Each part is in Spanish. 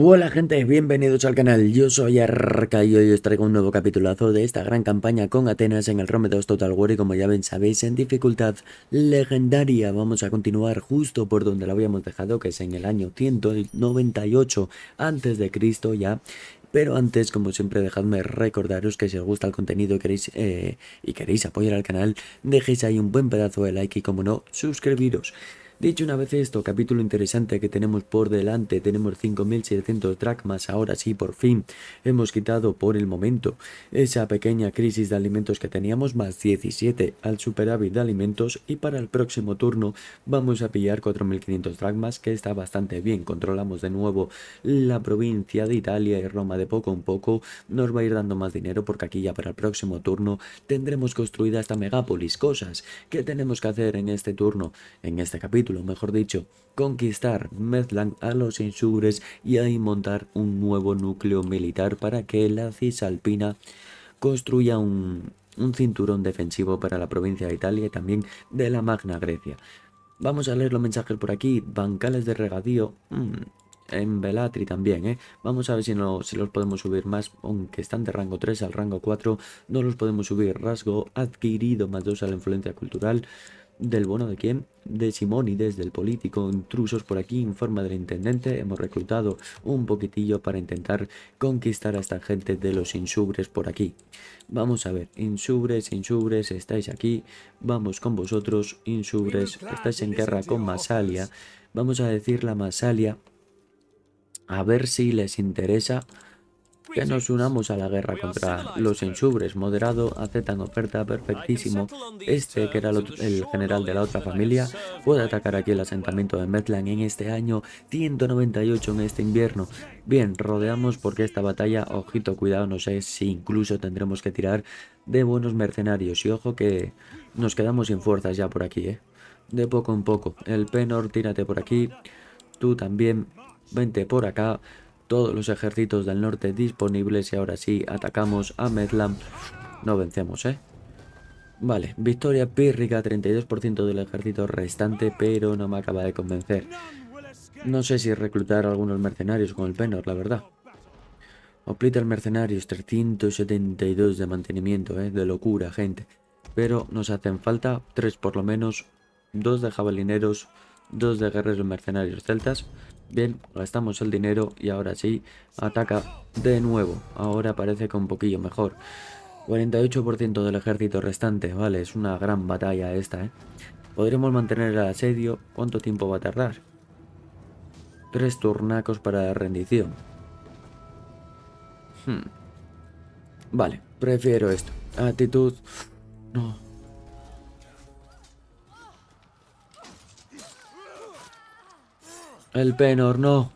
Hola gente, bienvenidos al canal, yo soy Arca y hoy os traigo un nuevo capitulazo de esta gran campaña con Atenas en el Rome 2 Total War y como ya ven sabéis en dificultad legendaria vamos a continuar justo por donde la habíamos dejado que es en el año 198 Cristo ya pero antes, como siempre, dejadme recordaros que si os gusta el contenido queréis, eh, y queréis apoyar al canal, dejéis ahí un buen pedazo de like y, como no, suscribiros. Dicho una vez esto, capítulo interesante que tenemos por delante, tenemos 5.700 dracmas, ahora sí, por fin, hemos quitado por el momento esa pequeña crisis de alimentos que teníamos, más 17 al superávit de alimentos y para el próximo turno vamos a pillar 4.500 dracmas, que está bastante bien, controlamos de nuevo la provincia de Italia y Roma de poco en poco, nos va a ir dando más dinero porque aquí ya para el próximo turno tendremos construida esta megápolis, cosas que tenemos que hacer en este turno, en este capítulo lo mejor dicho, conquistar Mezlan a los insures y ahí montar un nuevo núcleo militar para que la Cisalpina construya un, cinturón defensivo para la provincia de Italia y también de la Magna Grecia. Vamos a leer los mensajes por aquí. Bancales de regadío. Mm, en Velatri también, ¿eh? Vamos a ver si, no, si los podemos subir más, aunque están de rango 3 al rango 4, no los podemos subir. Rasgo adquirido más 2 a la influencia cultural, del bono de quién, de Simónides, del político, intrusos por aquí, informa del intendente, hemos reclutado un poquitillo para intentar conquistar a esta gente de los insubres por aquí. Vamos a ver, insubres, insubres, estáis aquí, vamos con vosotros, insubres, estáis en guerra con Masalia, vamos a decir la Masalia a ver si les interesa que nos unamos a la guerra contra los ensubres Moderado aceptan oferta perfectísimo. Este, que era el general de la otra familia, puede atacar aquí el asentamiento de Metlan en este año 198 en este invierno. Bien, rodeamos porque esta batalla, ojito, cuidado, no sé si incluso tendremos que tirar de buenos mercenarios. Y ojo que nos quedamos sin fuerzas ya por aquí, ¿eh? De poco en poco. El Penor, tírate por aquí. Tú también, vente por acá todos los ejércitos del norte disponibles y ahora sí atacamos a Medlam. No vencemos, ¿eh? Vale, victoria pírrica, 32% del ejército restante, pero no me acaba de convencer. No sé si reclutar algunos mercenarios con el Penor, la verdad. el mercenarios, 372 de mantenimiento, ¿eh? De locura, gente. Pero nos hacen falta tres por lo menos, dos de jabalineros, dos de guerreros mercenarios celtas Bien, gastamos el dinero y ahora sí, ataca de nuevo. Ahora parece que un poquillo mejor. 48% del ejército restante, vale, es una gran batalla esta, ¿eh? ¿Podremos mantener el asedio? ¿Cuánto tiempo va a tardar? Tres turnacos para la rendición. Hmm. Vale, prefiero esto. Actitud... No, El Penor, no.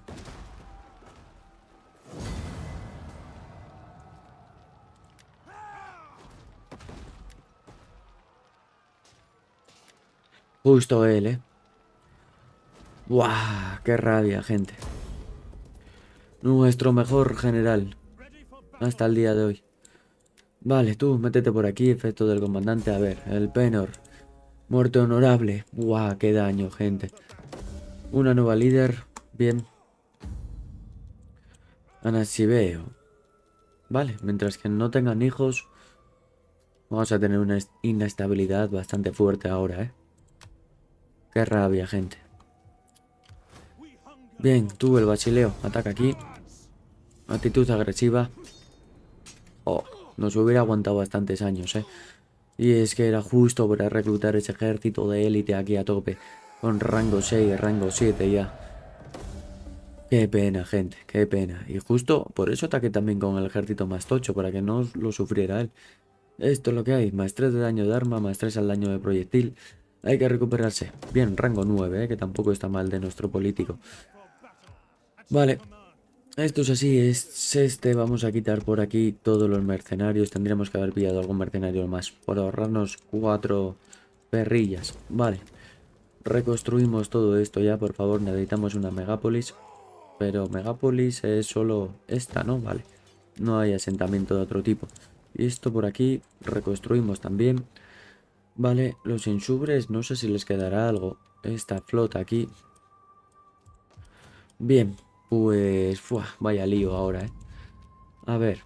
Justo él, ¿eh? ¡Buah! ¡Qué rabia, gente! Nuestro mejor general. Hasta el día de hoy. Vale, tú, métete por aquí, efecto del comandante. A ver, el Penor. Muerte honorable. ¡Buah! ¡Qué daño, gente! Una nueva líder. Bien. veo Vale, mientras que no tengan hijos, vamos a tener una inestabilidad bastante fuerte ahora, ¿eh? Qué rabia, gente. Bien, tú el bachileo. Ataca aquí. Actitud agresiva. Oh, nos hubiera aguantado bastantes años, ¿eh? Y es que era justo para reclutar ese ejército de élite aquí a tope. Con rango 6, rango 7 ya. Qué pena, gente, qué pena. Y justo por eso ataqué también con el ejército más tocho, para que no lo sufriera él. Esto es lo que hay, más 3 de daño de arma, más 3 al daño de proyectil. Hay que recuperarse. Bien, rango 9, eh, que tampoco está mal de nuestro político. Vale, esto es así, es este, vamos a quitar por aquí todos los mercenarios, tendríamos que haber pillado algún mercenario más, por ahorrarnos cuatro perrillas, vale. Reconstruimos todo esto ya, por favor, necesitamos una megápolis. Pero megápolis es solo esta, ¿no? Vale. No hay asentamiento de otro tipo. Y esto por aquí reconstruimos también. Vale, los insubres, no sé si les quedará algo. Esta flota aquí. Bien, pues... vaya lío ahora, ¿eh? A ver,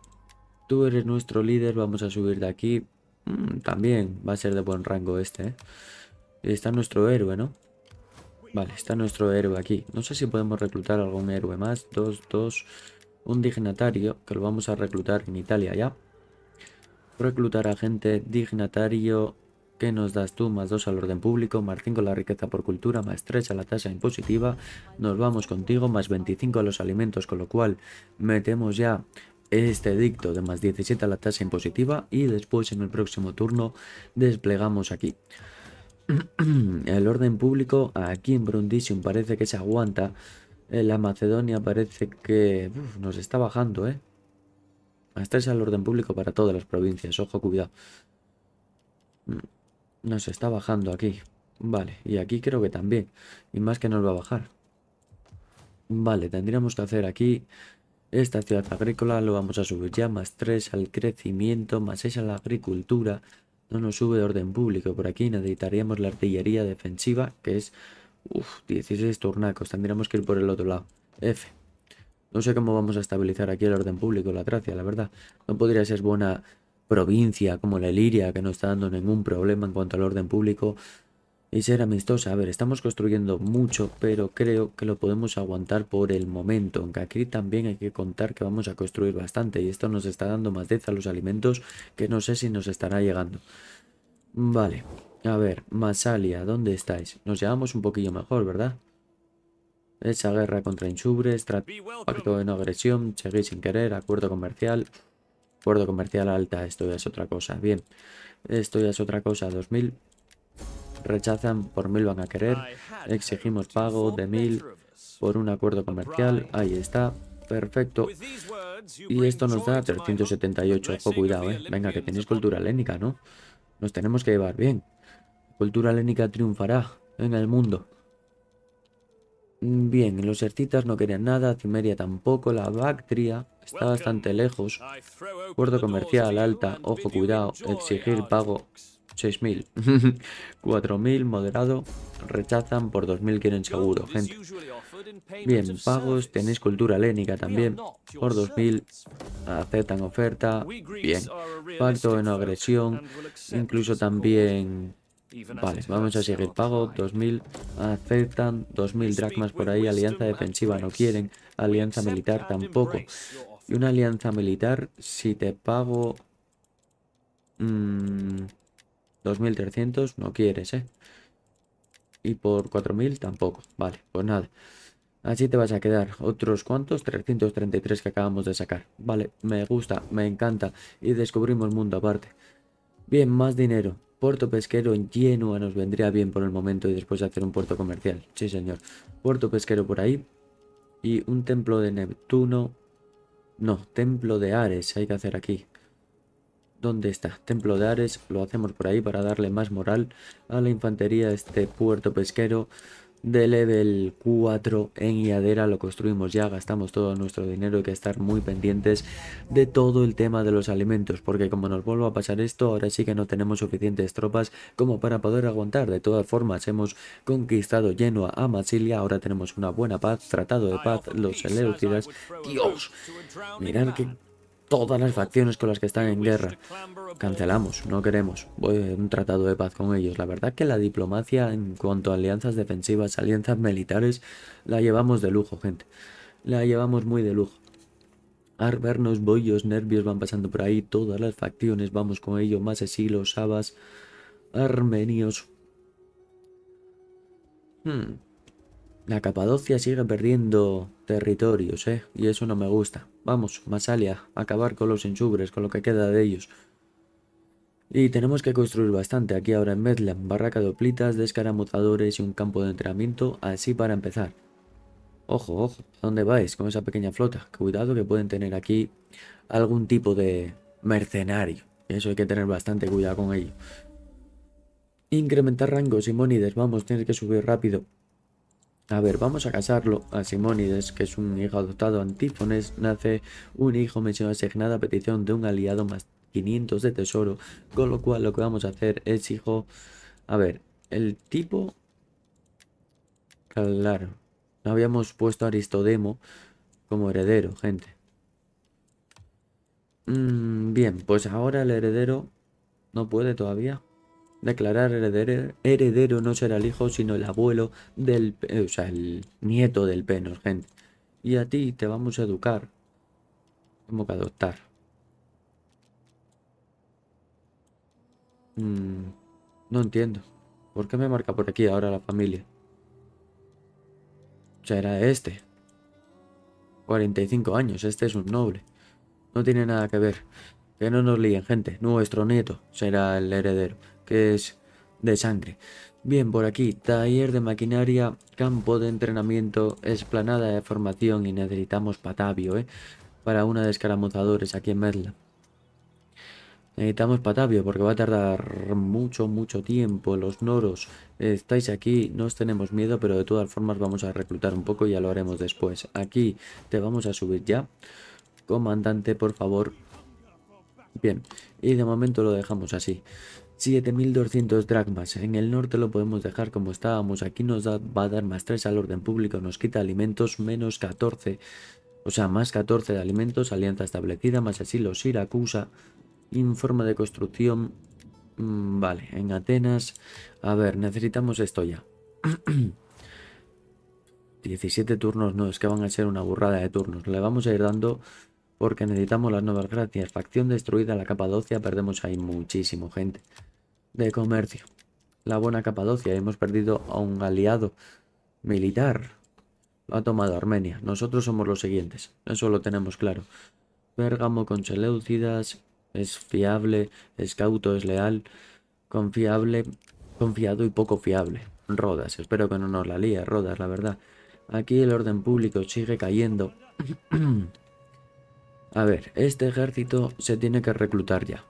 tú eres nuestro líder, vamos a subir de aquí. Mm, también va a ser de buen rango este, ¿eh? Está nuestro héroe, ¿no? Vale, está nuestro héroe aquí. No sé si podemos reclutar algún héroe más. Dos, dos. Un dignatario, que lo vamos a reclutar en Italia ya. Reclutar a gente dignatario ¿Qué nos das tú, más dos al orden público, más 5 la riqueza por cultura, más tres a la tasa impositiva, nos vamos contigo, más 25 a los alimentos, con lo cual metemos ya este edicto de más 17 a la tasa impositiva y después en el próximo turno desplegamos aquí. el orden público aquí en Brundisium parece que se aguanta. En la Macedonia parece que nos está bajando, ¿eh? Más es el orden público para todas las provincias. Ojo, cuidado. Mm, nos está bajando aquí. Vale, y aquí creo que también. Y más que nos va a bajar. Vale, tendríamos que hacer aquí esta ciudad agrícola. Lo vamos a subir ya. Más 3 al crecimiento, más 6 a la agricultura. No nos sube orden público. Por aquí necesitaríamos la artillería defensiva, que es... Uf, 16 turnacos. Tendríamos que ir por el otro lado. F. No sé cómo vamos a estabilizar aquí el orden público, la Tracia, la verdad. No podría ser buena provincia como la Iliria, que no está dando ningún problema en cuanto al orden público y ser amistosa. A ver, estamos construyendo mucho, pero creo que lo podemos aguantar por el momento. Aunque aquí también hay que contar que vamos a construir bastante y esto nos está dando más a los alimentos que no sé si nos estará llegando. Vale, a ver, Masalia, ¿dónde estáis? Nos llevamos un poquillo mejor, ¿verdad? Esa guerra contra Insubres, pacto de no agresión, seguís sin querer, acuerdo comercial, acuerdo comercial alta, esto ya es otra cosa. Bien, esto ya es otra cosa, 2000, rechazan por mil van a querer, exigimos pago de mil por un acuerdo comercial, ahí está, perfecto. Y esto nos da 378, ojo cuidado, eh. venga que tenéis cultura helénica, ¿no? Nos tenemos que llevar bien. Cultura helénica triunfará en el mundo. Mm, bien, los Hercitas no querían nada, Cimeria tampoco, la Bactria está bastante lejos. Acuerdo comercial alta, ojo cuidado, exigir pago 6.000. 4.000 moderado. Rechazan por 2.000 quieren seguro, gente. Bien, pagos. Tenéis cultura helénica también. Por 2.000 aceptan oferta. Bien. Pacto en agresión. Incluso también... Vale, vamos a seguir pago. 2.000 aceptan. 2.000 dracmas por ahí. Alianza defensiva no quieren. Alianza militar tampoco. Y una alianza militar, si te pago... Mmm 2300 no quieres, ¿eh? Y por 4000 tampoco. Vale, pues nada. Así te vas a quedar otros cuantos, 333 que acabamos de sacar. Vale, me gusta, me encanta y descubrimos el mundo aparte. Bien, más dinero. Puerto pesquero en Genua nos vendría bien por el momento y después hacer un puerto comercial. Sí, señor. Puerto pesquero por ahí. Y un templo de Neptuno. No, templo de Ares hay que hacer aquí. ¿Dónde está? Templo de Ares, lo hacemos por ahí para darle más moral a la infantería, este puerto pesquero de level 4 en Iadera, lo construimos ya, gastamos todo nuestro dinero, hay que estar muy pendientes de todo el tema de los alimentos, porque como nos vuelva a pasar esto, ahora sí que no tenemos suficientes tropas como para poder aguantar, de todas formas hemos conquistado Genoa a ahora tenemos una buena paz, tratado de paz, los Seleucidas. Dios, mirad qué todas las facciones con las que están en guerra. Cancelamos, no queremos un tratado de paz con ellos. La verdad que la diplomacia en cuanto a alianzas defensivas, alianzas militares, la llevamos de lujo, gente. La llevamos muy de lujo. Arbernos, bollos, nervios van pasando por ahí, todas las facciones, vamos con ello, más esilos, sabas, armenios. Hmm. La Capadocia sigue perdiendo territorios, ¿eh? Y eso no me gusta. Vamos, Masalia, acabar con los enchubres, con lo que queda de ellos. Y tenemos que construir bastante aquí ahora en Medland. Barraca de oplitas, de y un campo de entrenamiento, así para empezar. Ojo, ojo, ¿a dónde vais con esa pequeña flota? Cuidado que pueden tener aquí algún tipo de mercenario. Eso hay que tener bastante cuidado con ello. Incrementar rangos y monides, vamos, tienes que subir rápido. A ver, vamos a casarlo. A Simónides, que es un hijo adoptado Antífones, nace un hijo mencionado asignada a petición de un aliado más 500 de tesoro, con lo cual lo que vamos a hacer es hijo... A ver, el tipo... Claro, no habíamos puesto a Aristodemo como heredero, gente. Mm, bien, pues ahora el heredero no puede todavía declarar heredero, no será el hijo, sino el abuelo del, o sea, el nieto del Penor, gente. Y a ti te vamos a educar Tengo que adoptar. Mm, no entiendo. ¿Por qué me marca por aquí ahora la familia? ¿Será este. 45 años, este es un noble. No tiene nada que ver. Que no nos líen, gente. Nuestro nieto será el heredero que es de sangre. Bien, por aquí, taller de maquinaria, campo de entrenamiento, esplanada de formación y necesitamos patavio, ¿eh? Para una de escaramuzadores aquí en Medla. Necesitamos patavio porque va a tardar mucho, mucho tiempo. Los noros estáis aquí, no os tenemos miedo, pero de todas formas vamos a reclutar un poco y ya lo haremos después. Aquí te vamos a subir ya. Comandante, por favor. Bien, y de momento lo dejamos así. 7.200 dracmas. En el norte lo podemos dejar como estábamos. Aquí nos va a dar más 3 al orden público. Nos quita alimentos menos 14. O sea, más 14 de alimentos. Alianza establecida. Más asilo Siracusa. Informe de construcción. Mm, vale, en Atenas. A ver, necesitamos esto ya. 17 turnos. No, es que van a ser una burrada de turnos. Le vamos a ir dando porque necesitamos las nuevas gracias. Facción destruida, la Capadocia. Perdemos ahí muchísimo, gente. De comercio. La buena Capadocia. Hemos perdido a un aliado militar. Lo ha tomado Armenia. Nosotros somos los siguientes. Eso lo tenemos claro. Pérgamo con Seleucidas. Es fiable. Es cauto. Es leal. Confiable. Confiado y poco fiable. Rodas. Espero que no nos la líe. Rodas, la verdad. Aquí el orden público sigue cayendo. A ver, este ejército se tiene que reclutar ya.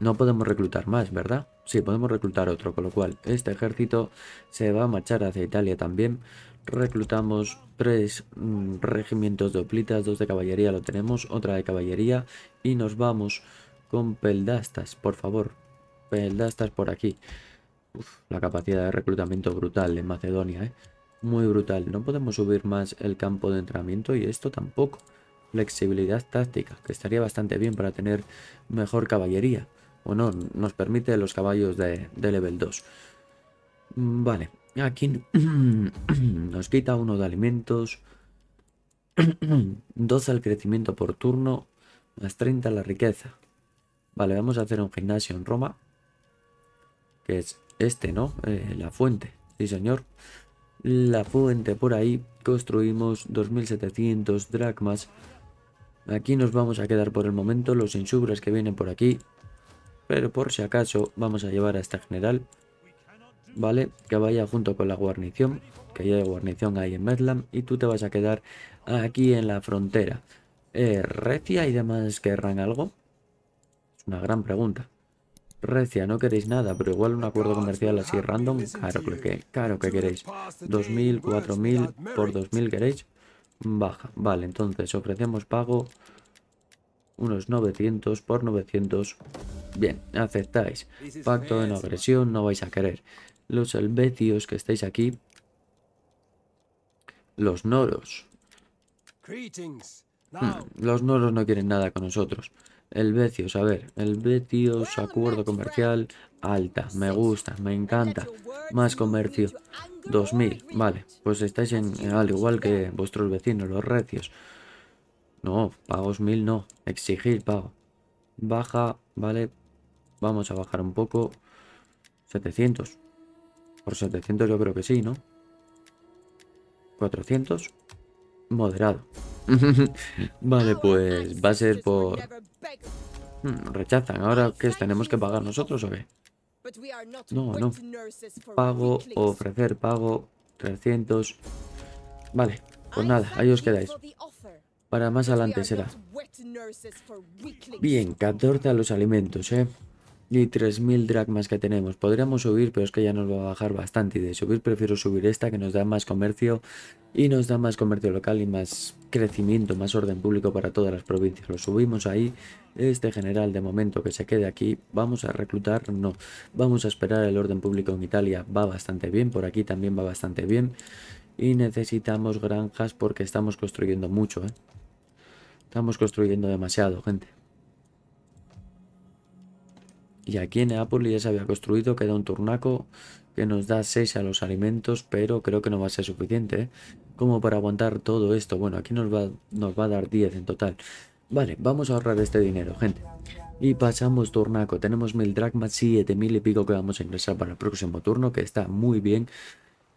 No podemos reclutar más, ¿verdad? Sí, podemos reclutar otro, con lo cual este ejército se va a marchar hacia Italia también. Reclutamos tres mm, regimientos de oplitas, dos de caballería lo tenemos, otra de caballería y nos vamos con peldastas, por favor. Peldastas por aquí. Uf, la capacidad de reclutamiento brutal en Macedonia, ¿eh? Muy brutal. No podemos subir más el campo de entrenamiento y esto tampoco flexibilidad táctica, que estaría bastante bien para tener mejor caballería. O no, nos permite los caballos de, level 2. Mm, vale, aquí nos quita uno de alimentos. Dos al crecimiento por turno, más 30 la riqueza. Vale, vamos a hacer un gimnasio en Roma. Que es este, ¿no? Eh, la fuente. Sí, señor. La fuente por ahí construimos 2.700 dracmas Aquí nos vamos a quedar por el momento los insubres que vienen por aquí. Pero por si acaso vamos a llevar a esta general. ¿Vale? Que vaya junto con la guarnición. Que ya hay guarnición ahí en Medlam. Y tú te vas a quedar aquí en la frontera. Eh, ¿Recia y demás querrán algo? Es una gran pregunta. Recia, no queréis nada, pero igual un acuerdo comercial así random, claro que, claro que queréis. 2.000, 4.000, por 2.000 queréis baja. Vale, entonces ofrecemos pago unos 900 por 900. Bien, aceptáis. Pacto de no agresión, no vais a querer. Los helvetios que estáis aquí. Los noros. Hmm, los noros no quieren nada con nosotros. Helvetios, a ver. Helvetios, acuerdo comercial alta, me gusta, me encanta. Más comercio, 2000, vale, pues estáis en, al igual que vuestros vecinos, los recios. No, pagos 1000 no, exigir pago. Baja, vale, vamos a bajar un poco. 700. Por 700 yo creo que sí, ¿no? 400. Moderado. vale, pues va a ser por... Hmm, rechazan. ¿Ahora qué ¿Tenemos que pagar nosotros o qué? No, no. Pago, ofrecer, pago 300. Vale, pues nada, ahí os quedáis. Para más adelante será. Bien, 14 a los alimentos, ¿eh? Y 3.000 dracmas que tenemos. Podríamos subir, pero es que ya nos va a bajar bastante. Y de subir prefiero subir esta que nos da más comercio y nos da más comercio local y más crecimiento, más orden público para todas las provincias. Lo subimos ahí. Este general de momento que se quede aquí, vamos a reclutar, no, vamos a esperar el orden público en Italia, va bastante bien, por aquí también va bastante bien. Y necesitamos granjas porque estamos construyendo mucho, ¿eh? Estamos construyendo demasiado, gente. Y aquí en Neapoli ya se había construido, queda un turnaco que nos da 6 a los alimentos, pero creo que no va a ser suficiente, ¿eh? Como para aguantar todo esto. Bueno, aquí nos va, nos va a dar 10 en total. Vale, vamos a ahorrar este dinero, gente. Y pasamos turnaco. Tenemos mil dracmas, siete mil y pico que vamos a ingresar para el próximo turno, que está muy bien.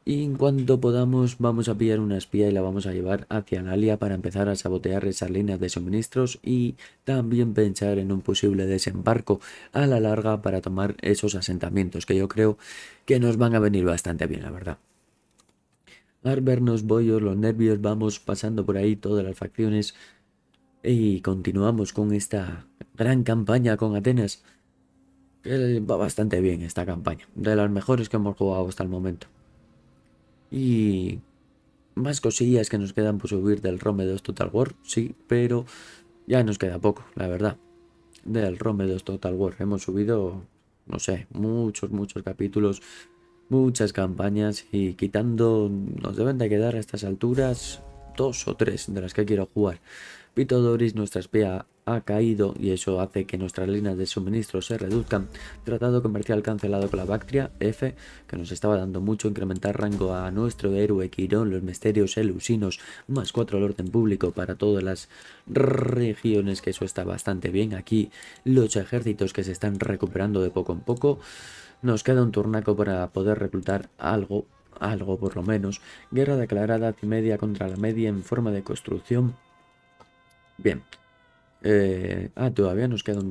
Y en cuanto podamos vamos a pillar una espía y la vamos a llevar hacia Analia para empezar a sabotear esas líneas de suministros y también pensar en un posible desembarco a la larga para tomar esos asentamientos que yo creo que nos van a venir bastante bien, la verdad. Al vernos bollos, los nervios, vamos pasando por ahí todas las facciones y continuamos con esta gran campaña con Atenas. va bastante bien esta campaña, de las mejores que hemos jugado hasta el momento. Y más cosillas que nos quedan por subir del Rome 2 Total War, sí, pero ya nos queda poco, la verdad. Del Rome 2 Total War hemos subido, no sé, muchos, muchos capítulos, muchas campañas y quitando, nos deben de quedar a estas alturas dos o tres de las que quiero jugar. pito Doris, nuestra espía ha caído y eso hace que nuestras líneas de suministro se reduzcan. Tratado comercial cancelado con la Bactria F, que nos estaba dando mucho incrementar rango a nuestro héroe Quirón, los misterios elusinos, más 4 al orden público para todas las regiones, que eso está bastante bien. Aquí los ejércitos que se están recuperando de poco en poco. Nos queda un turnaco para poder reclutar algo algo por lo menos, guerra declarada y media contra la media en forma de construcción. Bien, eh, ah, todavía nos queda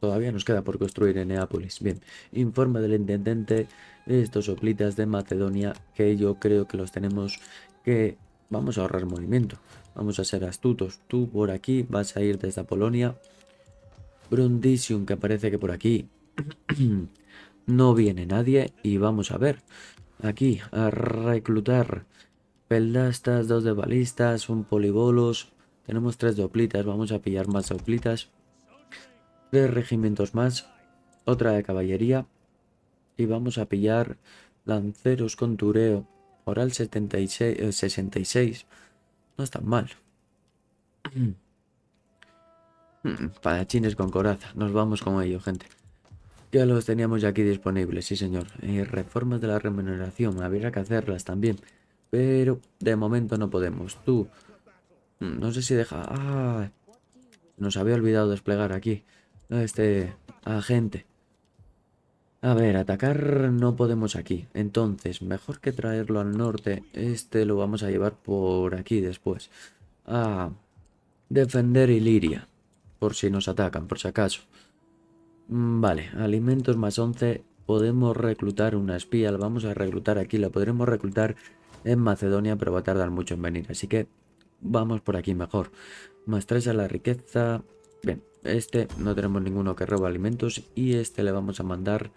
Todavía nos queda por construir en Neápolis. Bien, informe del intendente de estos soplitas de Macedonia que yo creo que los tenemos que... Vamos a ahorrar movimiento. Vamos a ser astutos. Tú por aquí vas a ir desde Polonia. Brundisium, que parece que por aquí no viene nadie. Y vamos a ver. Aquí, a reclutar. Peldastas, dos de balistas, un polibolos, tenemos tres doplitas, vamos a pillar más doplitas. Tres regimientos más, otra de caballería. Y vamos a pillar lanceros con tureo. Oral 76, 66. Eh, no es tan mal. Mm. Palachines con coraza. Nos vamos con ello, gente. Ya los teníamos ya aquí disponibles, sí señor. y reformas de la remuneración, habría que hacerlas también. Pero de momento no podemos. Tú Mm, no sé si deja... ¡Ah! Nos había olvidado desplegar aquí. Este... Agente. A ver, atacar no podemos aquí. Entonces, mejor que traerlo al norte. Este lo vamos a llevar por aquí después. A defender Iliria. Por si nos atacan, por si acaso. Mm, vale, alimentos más 11. Podemos reclutar una espía. La vamos a reclutar aquí. La podremos reclutar en Macedonia, pero va a tardar mucho en venir. Así que Vamos por aquí mejor. Más a la riqueza. Bien, este no tenemos ninguno que roba alimentos y este le vamos a mandar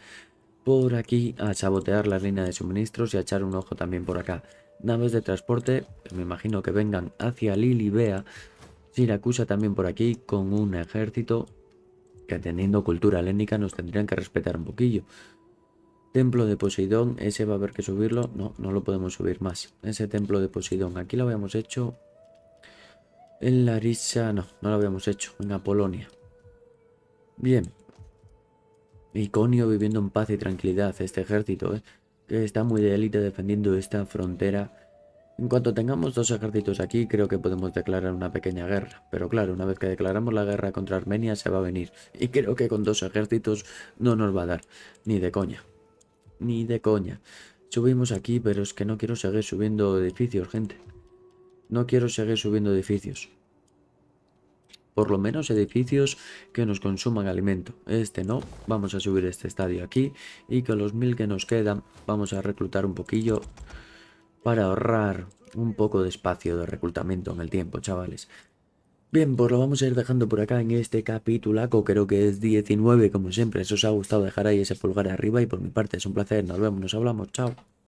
por aquí a sabotear la línea de suministros y a echar un ojo también por acá. Naves de transporte, pues me imagino que vengan hacia Lilibea. Siracusa también por aquí con un ejército que teniendo cultura helénica nos tendrían que respetar un poquillo. Templo de Poseidón, ese va a haber que subirlo. No, no lo podemos subir más. Ese templo de Poseidón, aquí lo habíamos hecho en Larissa, no, no lo habíamos hecho. En Polonia. Bien. Iconio viviendo en paz y tranquilidad. Este ejército, ¿eh? que está muy de élite defendiendo esta frontera. En cuanto tengamos dos ejércitos aquí, creo que podemos declarar una pequeña guerra. Pero claro, una vez que declaramos la guerra contra Armenia, se va a venir. Y creo que con dos ejércitos no nos va a dar. Ni de coña. Ni de coña. Subimos aquí, pero es que no quiero seguir subiendo edificios, gente. No quiero seguir subiendo edificios. Por lo menos edificios que nos consuman alimento. Este no, vamos a subir este estadio aquí. Y con los mil que nos quedan, vamos a reclutar un poquillo para ahorrar un poco de espacio de reclutamiento en el tiempo, chavales. Bien, pues lo vamos a ir dejando por acá en este capítulo. creo que es 19 como siempre, si os ha gustado dejar ahí ese pulgar arriba y por mi parte es un placer, nos vemos, nos hablamos, chao.